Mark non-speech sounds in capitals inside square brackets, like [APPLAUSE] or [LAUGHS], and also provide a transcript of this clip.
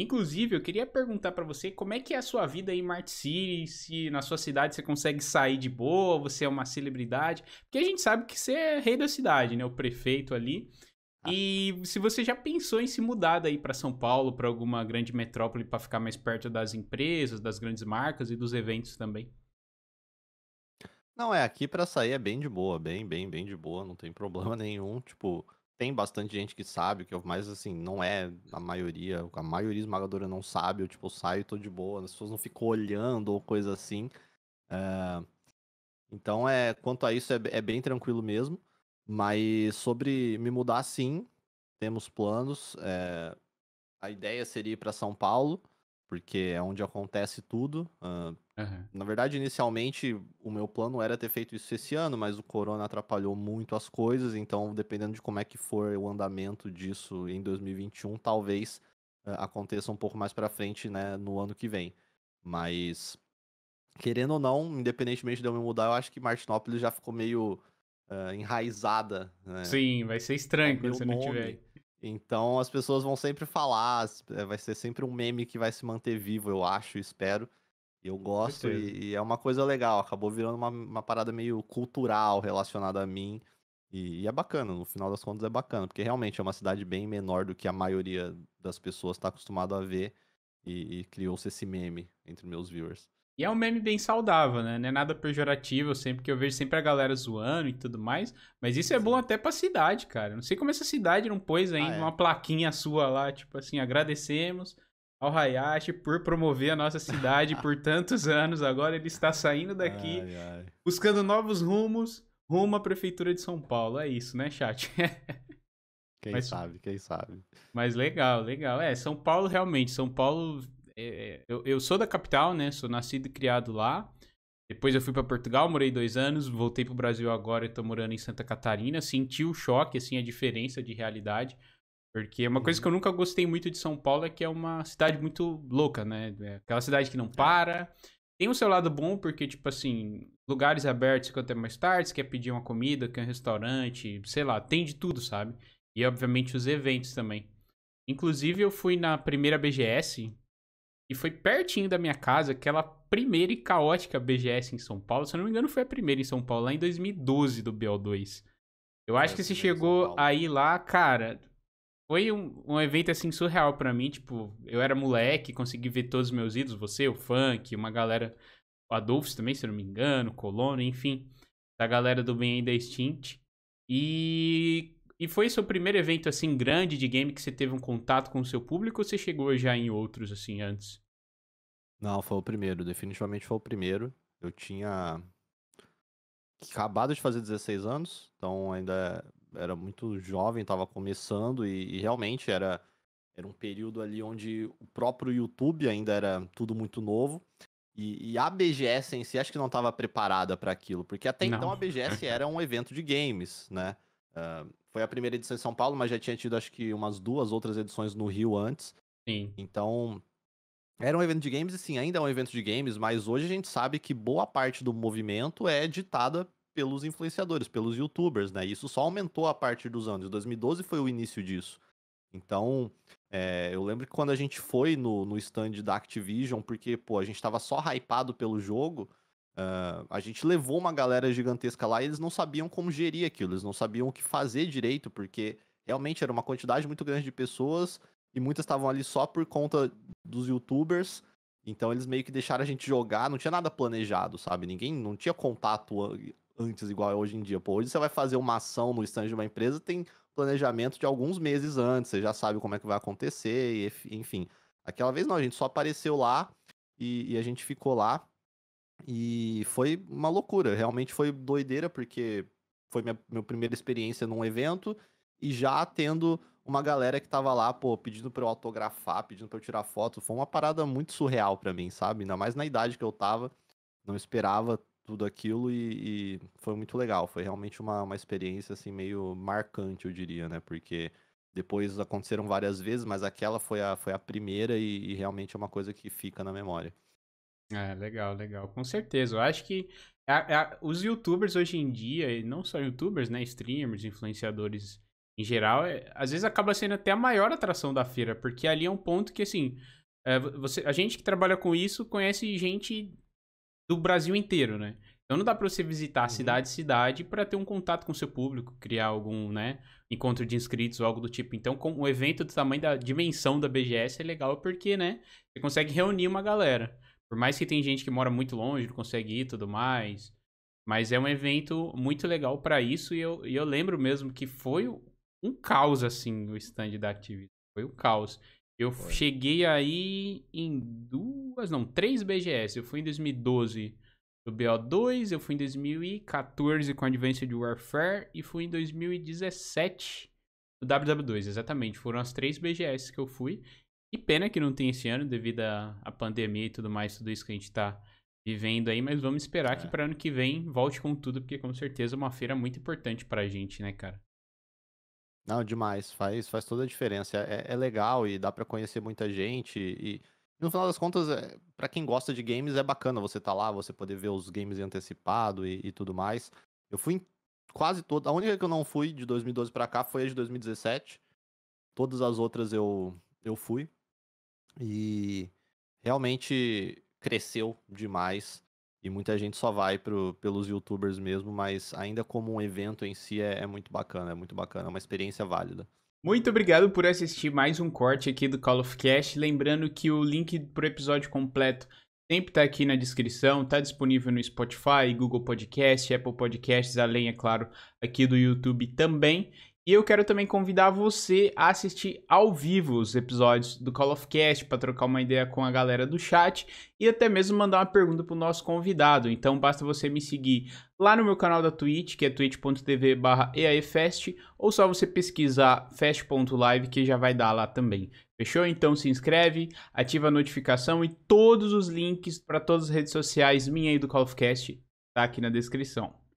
Inclusive, eu queria perguntar para você como é que é a sua vida em Mart City, se na sua cidade você consegue sair de boa, você é uma celebridade, porque a gente sabe que você é rei da cidade, né, o prefeito ali. Ah. E se você já pensou em se mudar daí para São Paulo, para alguma grande metrópole para ficar mais perto das empresas, das grandes marcas e dos eventos também? Não, é aqui para sair é bem de boa, bem, bem, bem de boa, não tem [LAUGHS] problema nenhum, tipo, tem bastante gente que sabe, que eu, mas assim, não é a maioria, a maioria esmagadora não sabe, eu tipo, saio e tô de boa, as pessoas não ficam olhando ou coisa assim. É, então, é quanto a isso, é, é, bem tranquilo mesmo. Mas sobre me mudar, sim, temos planos. É, a ideia seria ir para São Paulo, porque é onde acontece tudo. Uh, uhum. Na verdade, inicialmente, o meu plano era ter feito isso esse ano, mas o corona atrapalhou muito as coisas, então, dependendo de como é que for o andamento disso em 2021, talvez uh, aconteça um pouco mais para frente, né, no ano que vem. Mas, querendo ou não, independentemente de eu me mudar, eu acho que Martinópolis já ficou meio uh, enraizada. Né? Sim, vai ser estranho é quando você não tiver. Então as pessoas vão sempre falar, eh, vai ser sempre um meme que vai se manter vivo, eu acho, espero. Eu gosto e, e, é uma coisa legal, acabou virando uma, uma parada meio cultural relacionada a mim. E, e, é bacana, no final das contas é bacana, porque realmente é uma cidade bem menor do que a maioria das pessoas está acostumado a ver. E, e criou-se esse meme entre meus viewers. E é um meme bem saudável, né? Não é nada pejorativo, sempre que eu vejo sempre a galera zoando e tudo mais. Mas isso é bom até pra cidade, cara. Não sei como essa cidade não pôs ah, ainda ah, é. uma plaquinha sua lá, tipo assim, agradecemos ao Hayashi por promover a nossa cidade por [LAUGHS] tantos anos. Agora ele está saindo daqui, ai, ai. buscando novos rumos, rumo à Prefeitura de São Paulo. É isso, né, chat? [LAUGHS] Quem mas, sabe, quem sabe. Mas legal, legal. É, São Paulo realmente, São Paulo. É, é, eu, eu sou da capital, né? Sou nascido e criado lá. Depois eu fui para Portugal, morei dois anos, voltei pro Brasil agora e tô morando em Santa Catarina. Senti o choque, assim, a diferença de realidade. Porque é uma coisa uhum. que eu nunca gostei muito de São Paulo é que é uma cidade muito louca, né? É aquela cidade que não é. para. Tem o seu lado bom, porque, tipo assim, lugares abertos quanto até mais tarde, você quer pedir uma comida, quer um restaurante, sei lá, tem de tudo, sabe? E, obviamente, os eventos também. Inclusive, eu fui na primeira BGS e foi pertinho da minha casa, aquela primeira e caótica BGS em São Paulo. Se eu não me engano, foi a primeira em São Paulo, lá em 2012 do BO2. Eu acho que você chegou aí lá, cara. Foi um, um evento assim surreal para mim. Tipo, eu era moleque, consegui ver todos os meus ídolos, você, o funk, uma galera. O Adolfo também, se eu não me engano, Colono, enfim. Da galera do Bem Ainda Extinct. E, e foi seu primeiro evento, assim, grande de game que você teve um contato com o seu público ou você chegou já em outros, assim, antes? Não, foi o primeiro. Definitivamente foi o primeiro. Eu tinha acabado de fazer 16 anos, então ainda era muito jovem, estava começando e, e, realmente era, era um período ali onde o próprio YouTube ainda era tudo muito novo. E, e a BGS em si acho que não estava preparada para aquilo, porque até então não. então a BGS [LAUGHS] era um evento de games, né? Uh, foi a primeira edição em São Paulo, mas já tinha tido acho que umas duas outras edições no Rio antes. Sim. Então, era um evento de games e sim, ainda é um evento de games, mas hoje a gente sabe que boa parte do movimento é ditada pelos influenciadores, pelos youtubers, né? Isso só aumentou a partir dos anos. 2012 foi o início disso. Então, é, eu lembro que quando a gente foi no, no stand da Activision, porque, pô, a gente tava só hypado pelo jogo, Uh, a gente levou uma galera gigantesca lá e eles não sabiam como gerir aquilo, eles não sabiam o que fazer direito, porque realmente era uma quantidade muito grande de pessoas e muitas estavam ali só por conta dos youtubers. Então eles meio que deixaram a gente jogar, não tinha nada planejado, sabe? Ninguém não tinha contato antes igual é hoje em dia. Pô, hoje você vai fazer uma ação no estande de uma empresa, tem planejamento de alguns meses antes, você já sabe como é que vai acontecer, e, enfim. Aquela vez não, a gente só apareceu lá e, e a gente ficou lá. E foi uma loucura, realmente foi doideira, porque foi minha, minha primeira experiência num evento e já tendo uma galera que tava lá, pô, pedindo pra eu autografar, pedindo pra eu tirar foto. Foi uma parada muito surreal para mim, sabe? Ainda mais na idade que eu tava, não esperava tudo aquilo e, e, foi muito legal. Foi realmente uma, uma experiência, assim, meio marcante, eu diria, né? Porque depois aconteceram várias vezes, mas aquela foi a, foi a primeira e, e realmente é uma coisa que fica na memória. É, legal, legal. Com certeza. Eu acho que a, a, os youtubers hoje em dia, e não só youtubers, né? Streamers, influenciadores em geral, é, às vezes acaba sendo até a maior atração da feira, porque ali é um ponto que, assim, é, você, a gente que trabalha com isso conhece gente do Brasil inteiro, né? Então não dá para você visitar uhum. cidade cidade para ter um contato com o seu público, criar algum, né, encontro de inscritos ou algo do tipo. Então, com um evento do tamanho da dimensão da BGS é legal porque, né, você consegue reunir uma galera. Por mais que tem gente que mora muito longe, não consegue ir e tudo mais. Mas é um evento muito legal para isso e eu, e eu lembro mesmo que foi um caos, assim, o stand da Activision. Foi um caos. Eu foi. cheguei aí em duas, não, três BGS. Eu fui em 2012 do BO2, eu fui em 2014 com Advanced Warfare e fui em 2017 do WW2, exatamente. Foram as três BGS que eu fui. E pena que não tem esse ano devido à pandemia e tudo mais, tudo isso que a gente tá vivendo aí, mas vamos esperar é. que para ano que vem volte com tudo, porque com certeza é uma feira muito importante pra gente, né, cara? Não, demais, faz, faz toda a diferença. É, é, é legal e dá para conhecer muita gente e no final das contas, é, para quem gosta de games, é bacana você tá lá, você poder ver os games antecipado e, e tudo mais. Eu fui em quase toda. A única que eu não fui de 2012 para cá foi a de 2017. Todas as outras eu, eu fui. E realmente cresceu demais. E muita gente só vai pro, pelos youtubers mesmo, mas ainda como um evento em si é, é muito bacana, é muito bacana, é uma experiência válida. Muito obrigado por assistir mais um corte aqui do Call of Cash. Lembrando que o link pro episódio completo sempre está aqui na descrição, está disponível no Spotify, Google Podcast, Apple Podcasts, além, é claro, aqui do YouTube também. E eu quero também convidar você a assistir ao vivo os episódios do Call of Cast para trocar uma ideia com a galera do chat e até mesmo mandar uma pergunta para o nosso convidado. Então basta você me seguir lá no meu canal da Twitch, que é twitch.tv/eaefest, ou só você pesquisar fest.live que já vai dar lá também. Fechou? Então se inscreve, ativa a notificação e todos os links para todas as redes sociais minha e do Call of Cast tá aqui na descrição.